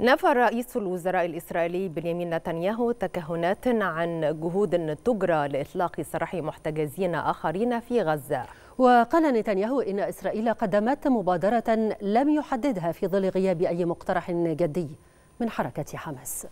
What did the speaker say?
نفى رئيس الوزراء الإسرائيلي بنيامين نتنياهو تكهنات عن جهود تجرى لإطلاق سراح محتجزين آخرين في غزة وقال نتنياهو إن إسرائيل قدمت مبادرة لم يحددها في ظل غياب أي مقترح جدي من حركة حماس